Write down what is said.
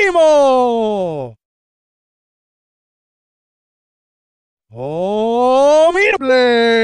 primo. ¡Oh, mirble!